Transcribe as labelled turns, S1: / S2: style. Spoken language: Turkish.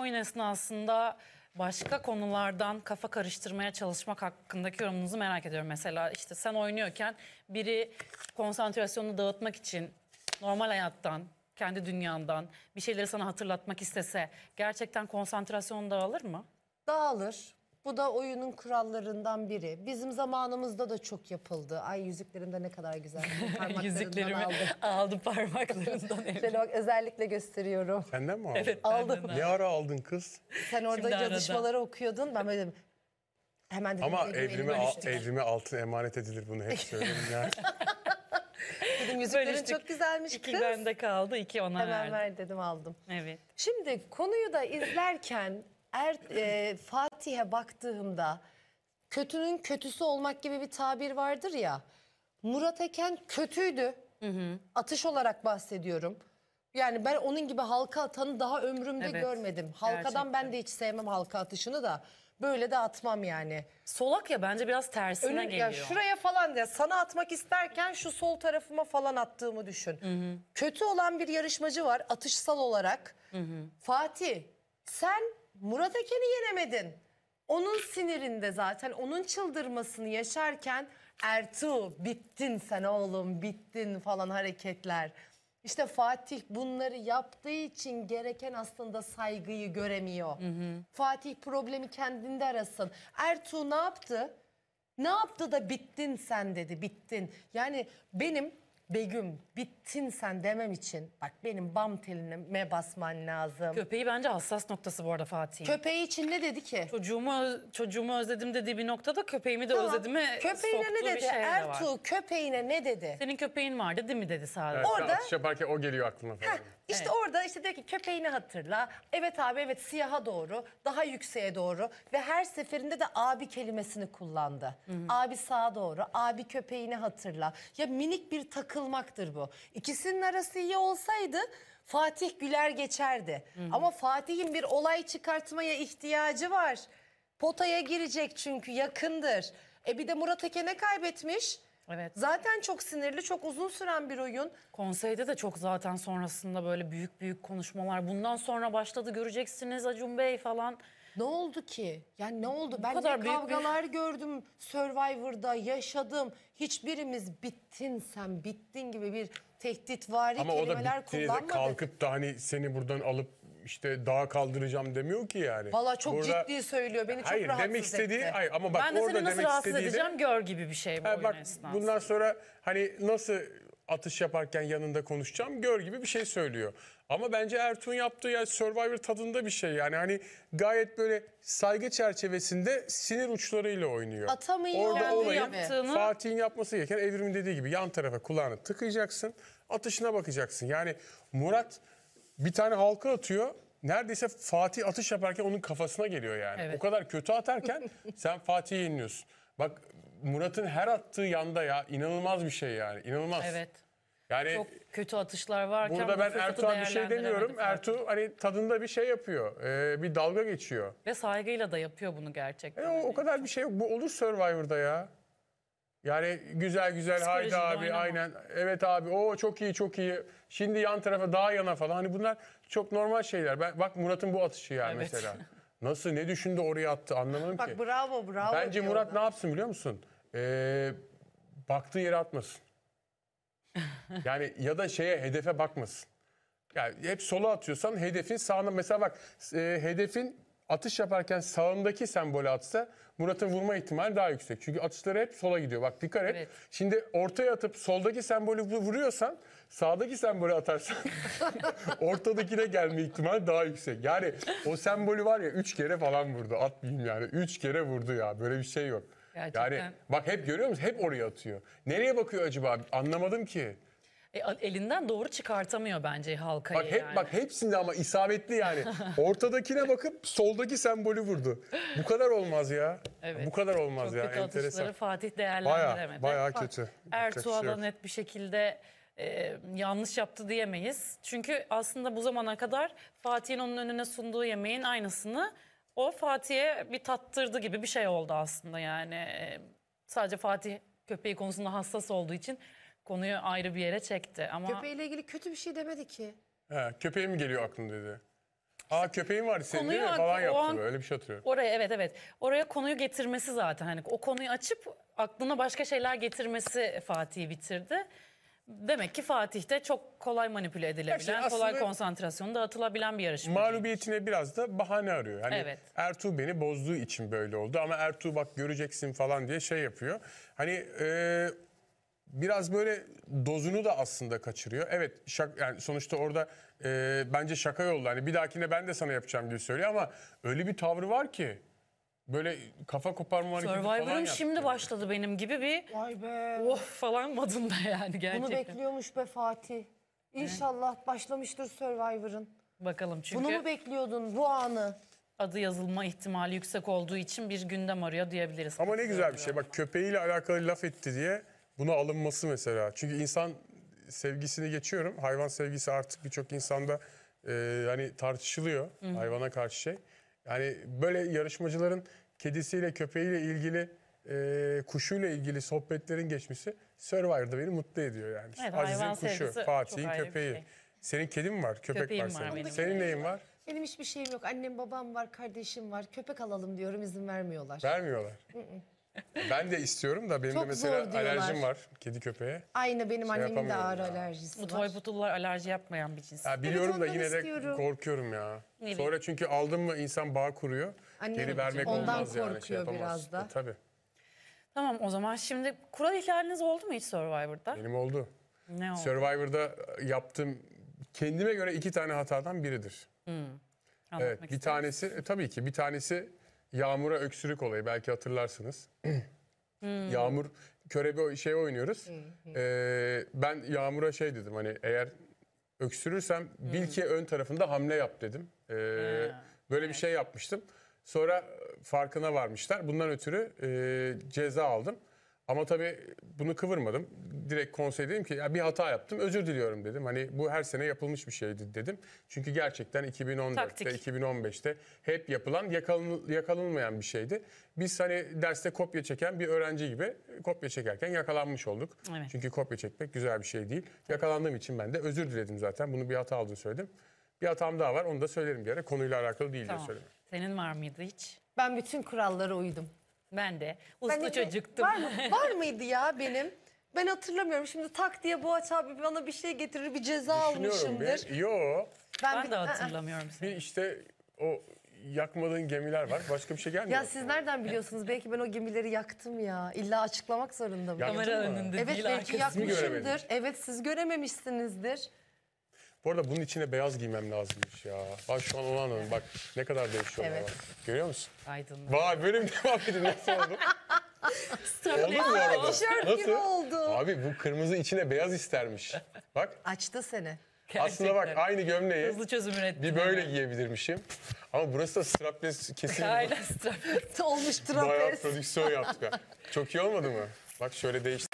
S1: Oyun esnasında başka konulardan kafa karıştırmaya çalışmak hakkındaki yorumunuzu merak ediyorum. Mesela işte sen oynuyorken biri konsantrasyonunu dağıtmak için normal hayattan, kendi dünyandan bir şeyleri sana hatırlatmak istese gerçekten konsantrasyonu dağılır mı?
S2: Dağılır. Bu da oyunun kurallarından biri. Bizim zamanımızda da çok yapıldı. Ay yüzüklerimde ne kadar güzel.
S1: Parmaklarından Yüzüklerimi aldım.
S3: aldı
S2: parmaklarından. Şöyle bak özellikle gösteriyorum.
S3: Senden mi aldın? Evet, Aldım. Ne ara aldın kız?
S2: Sen orada Şimdi arada. okuyordun. Ben böyle hemen dedim. Ama dedim, evrime, evrime
S3: altın emanet edilir bunu hep söylerim ya.
S2: Dedim yüzüklerin Bölüştük. çok güzelmiş kız. İki kız. bende kaldı, iki ona Hemen verdim. ver dedim aldım. Evet. Şimdi konuyu da izlerken er, e, Fatih'e baktığımda kötünün kötüsü olmak gibi bir tabir vardır ya. Murat Eken kötüydü. Hı hı. Atış olarak bahsediyorum. Yani ben onun gibi halka atanı daha ömrümde Evet, görmedim. Halkadan gerçekten. ben de hiç sevmem halka atışını da. Böyle de atmam yani. Solak ya bence biraz tersine Önüm, geliyor. ya şuraya falan de sana atmak isterken şu sol tarafıma falan attığımı düşün. Kötü olan bir yarışmacı var atışsal olarak. Fatih sen Murat Eken'i yenemedin. Onun sinirinde zaten onun çıldırmasını yaşarken Ertuğ bittin sen oğlum bittin falan hareketler. İşte Fatih bunları yaptığı için gereken aslında saygıyı göremiyor. Hı hı. Fatih problemi kendinde arasın. Ertuğ ne yaptı? Ne yaptı da bittin sen dedi bittin. Yani benim Begüm bittin sen demem için bak benim bam teline basman lazım. Köpeği
S1: bence hassas noktası bu arada Fatih.
S2: Köpeği için ne dedi ki?
S1: Çocuğumu çocuğumu özledim dediği bir noktada köpeğimi de tamam. özledime köpeğine ne dedi? Şey Ertuğ var.
S2: köpeğine ne dedi? Senin köpeğin vardı değil mi dedi sadece. Evet, orada atış
S3: yaparken o geliyor aklına falan. Heh,
S2: işte evet. orada işte diyor ki köpeğini hatırla. Evet abi evet siyaha doğru daha yükseğe doğru ve her seferinde de abi kelimesini kullandı. Hı -hı. Abi sağa doğru abi köpeğini hatırla. Ya minik bir takıl anlaşılmaktır bu. İkisinin arası iyi olsaydı Fatih güler geçerdi. Hı hı. Ama Fatih'in bir olay çıkartmaya ihtiyacı var. Potaya girecek çünkü yakındır. E bir de Murat Eken'e kaybetmiş. Evet. Zaten çok sinirli, çok uzun süren bir oyun.
S1: Konseyde de çok zaten sonrasında böyle büyük büyük konuşmalar. Bundan sonra başladı göreceksiniz Acun Bey falan.
S2: Ne oldu ki? Yani ne oldu? Bu ben kadar ne büyük gördüm Survivor'da yaşadım. Hiçbirimiz bittin sen bittin gibi bir tehditvari Ama o da kelimeler kullanmadı.
S3: kalkıp da hani seni buradan alıp işte dağa kaldıracağım demiyor ki yani. Valla çok Burada- ciddi
S2: söylüyor. Beni çok Hayır rahatsız demek istediği etti. hayır ama bak Ben de orada seni nasıl rahatsız
S3: istediği de- edeceğim
S1: gör gibi bir şey bu Ha, bak bundan
S3: sonra hani nasıl atış yaparken yanında konuşacağım gör gibi bir şey söylüyor. Ama bence Ertuğ'un yaptığı ya Survivor tadında bir şey yani hani gayet böyle saygı çerçevesinde sinir uçlarıyla oynuyor.
S2: Atamayın Orada olayın yaptığını.
S3: Fatih'in yapması gereken Evrim'in dediği gibi yan tarafa kulağını tıkayacaksın atışına bakacaksın. Yani Murat bir tane halka atıyor neredeyse Fatih atış yaparken onun kafasına geliyor yani. Evet. O kadar kötü atarken sen Fatih'i yeniliyorsun. Bak Murat'ın her attığı yanda ya inanılmaz bir şey yani. inanılmaz. Evet. Yani çok
S1: kötü atışlar varken burada ben Ertuğ'a bir şey demiyorum. Ertuğ
S3: hani tadında bir şey yapıyor. E, bir dalga geçiyor.
S1: Ve saygıyla da yapıyor bunu gerçekten. E, o, o kadar bir şey yok. Bu olur Survivor'da
S3: ya. Yani güzel güzel haydi abi aynen. Evet abi o çok iyi çok iyi. Şimdi yan tarafa daha yana falan. Hani bunlar çok normal şeyler. Ben, bak Murat'ın bu atışı yani evet. mesela. Nasıl ne düşündü oraya attı anlamadım Bak, ki. Bak
S2: bravo bravo. Bence Murat
S3: ne yapsın biliyor musun? e, baktığı yere atmasın. Yani ya da şeye hedefe bakmasın. Yani hep sola atıyorsan hedefin sağına mesela bak e, hedefin atış yaparken sağındaki sembole atsa Murat'ın vurma ihtimali daha yüksek. Çünkü atışları hep sola gidiyor. Bak dikkat et. Evet. Şimdi ortaya atıp soldaki sembolü vuruyorsan sağdaki sembolü atarsan ortadakine gelme ihtimali daha yüksek. Yani o sembolü var ya 3 kere falan vurdu. Atmayayım yani. 3 kere vurdu ya. Böyle bir şey yok. Gerçekten. Yani bak hep görüyor musun? Hep oraya atıyor. Nereye bakıyor acaba? Anlamadım ki.
S1: E, elinden doğru çıkartamıyor bence halkayı bak, hep, yani. Bak
S3: hepsinde ama isabetli yani. Ortadakine bakıp soldaki sembolü vurdu. Bu kadar olmaz ya. Evet. Bu kadar olmaz Çok ya. Çok kötü enteresan.
S1: Fatih değerlendiremedi. Baya, baya kötü. Şey Ertuğ'a net bir şekilde e, yanlış yaptı diyemeyiz. Çünkü aslında bu zamana kadar Fatih'in onun önüne sunduğu yemeğin aynısını o Fatih'e bir tattırdı gibi bir şey oldu aslında yani. Ee, sadece Fatih köpeği konusunda hassas olduğu için konuyu ayrı bir yere çekti. Ama Köpeğiyle
S2: ilgili kötü bir şey demedi ki.
S3: He, köpeğim mi geliyor aklına dedi. Aa köpeğim var senin değil mi? Konuyu- falan yaptı an- böyle. Öyle bir şey hatırlıyor.
S1: Oraya evet evet. Oraya konuyu getirmesi zaten hani o konuyu açıp aklına başka şeyler getirmesi Fatih'i bitirdi. Demek ki Fatih de çok kolay manipüle edilebilen, işte kolay konsantrasyonu dağıtılabilen bir yarışma.
S3: Mağlubiyetine biraz da bahane arıyor. Hani evet. Ertuğ beni bozduğu için böyle oldu ama Ertuğ bak göreceksin falan diye şey yapıyor. Hani e, biraz böyle dozunu da aslında kaçırıyor. Evet şak, yani sonuçta orada e, bence şaka yollu. Hani bir dahakine ben de sana yapacağım diye söylüyor ama öyle bir tavrı var ki Böyle kafa koparma hareketi falan Survivor'ım şimdi
S1: başladı benim gibi bir Vay be. of falan modunda yani gerçekten. Bunu
S2: bekliyormuş be Fatih. İnşallah başlamıştır Survivor'ın.
S1: Bakalım çünkü Bunu mu
S2: bekliyordun bu anı?
S1: adı yazılma ihtimali yüksek olduğu için bir gündem arıyor diyebiliriz. Ama ne güzel bir şey. Bak
S3: köpeğiyle alakalı laf etti diye buna alınması mesela. Çünkü insan sevgisini geçiyorum. Hayvan sevgisi artık birçok insanda e, hani tartışılıyor hayvana karşı şey. Yani böyle yarışmacıların kedisiyle, köpeğiyle ilgili, e, kuşuyla ilgili sohbetlerin geçmesi Survivor'da beni mutlu ediyor yani. Evet, hayvan Aziz'in kuşu, sevgisi Fatih'in köpeği. şey. Senin kedin var, köpek var var senin. senin neyin var?
S2: Benim hiçbir şeyim yok. Annem, babam var, kardeşim var. Köpek alalım diyorum izin vermiyorlar. Vermiyorlar.
S3: Ben de istiyorum da benim Çok de mesela alerjim var kedi köpeğe.
S2: Aynı benim Şey annemin de yapamıyorum ağır ya. alerjisi Bu var.
S1: toy poodle'lar alerji yapmayan bir cins. Ya biliyorum da ondan yine de
S3: korkuyorum ya. bileyim. Sonra çünkü aldım mı insan bağ kuruyor. Annem Geri vermek ondan yani şey korkuyor yapamaz. biraz e, da. E, tabii
S1: Tamam o zaman şimdi kural ihlaliniz oldu mu hiç Survivor'da? benim oldu. Ne oldu?
S3: Survivor'da e, yaptığım kendime göre iki tane hatadan biridir.
S1: Hmm. Anlatmak Evet
S3: bir tanesi e, tabii ki bir tanesi Yağmur'a öksürük olayı belki hatırlarsınız. Yağmur köre bir şey oynuyoruz. Ee, ben Yağmur'a şey dedim hani eğer öksürürsem bil ki ön tarafında hamle yap dedim. Ee, böyle bir şey yapmıştım. Sonra farkına varmışlar. Bundan ötürü e, ceza aldım. Ama tabii bunu kıvırmadım. Direkt konsey dedim ki ya bir hata yaptım özür diliyorum dedim. Hani bu her sene yapılmış bir şeydi dedim. Çünkü gerçekten 2014'te, Taktik. 2015'te hep yapılan yakalın, yakalınmayan bir şeydi. Biz hani derste kopya çeken bir öğrenci gibi kopya çekerken yakalanmış olduk. Evet. Çünkü kopya çekmek güzel bir şey değil. Tabii. Yakalandığım için ben de özür diledim zaten. Bunu bir hata olduğunu söyledim. Bir hatam daha var onu da söylerim bir ara. Konuyla alakalı değil tamam.
S1: diye söyleyeyim.
S2: Senin var mıydı hiç? Ben bütün kurallara uydum. Ben de. Uslu ben hiç- çocuktum. Var, mı, var mıydı ya benim? Ben hatırlamıyorum. Şimdi tak diye Boğaç abi bana bir şey getirir, bir ceza almışımdır.
S3: Yok. Yo. Ben bir- de hatırlamıyorum. seni. Bir işte o yakmadığın gemiler var. Başka bir şey gelmiyor. Ya siz
S2: nereden biliyorsunuz? Belki ben o gemileri yaktım ya. İlla açıklamak zorunda mıyım? Kamera mı? önünde Evet değil belki yakmışımdır. Evet siz görememişsinizdir.
S3: Bu arada bunun içine beyaz giymem lazımmış ya. Bak şu an onu anladım. Bak ne kadar değişiyor. Evet. Bak. Görüyor musun? Aydınlık. Vay benim devam edin. Nasıl oldu?
S2: oldu mu arada? Nasıl?
S3: oldu. Abi bu kırmızı içine beyaz istermiş.
S2: Bak. Açtı seni. Gerçekten. Aslında bak aynı
S3: gömleği Hızlı çözüm ürettim. bir böyle giyebilirmişim. Ama burası da strapless kesin. Aynen
S2: strapless. Olmuş strapless. Bayağı
S3: prodüksiyon yaptık. Çok iyi olmadı mı? Bak şöyle değişti.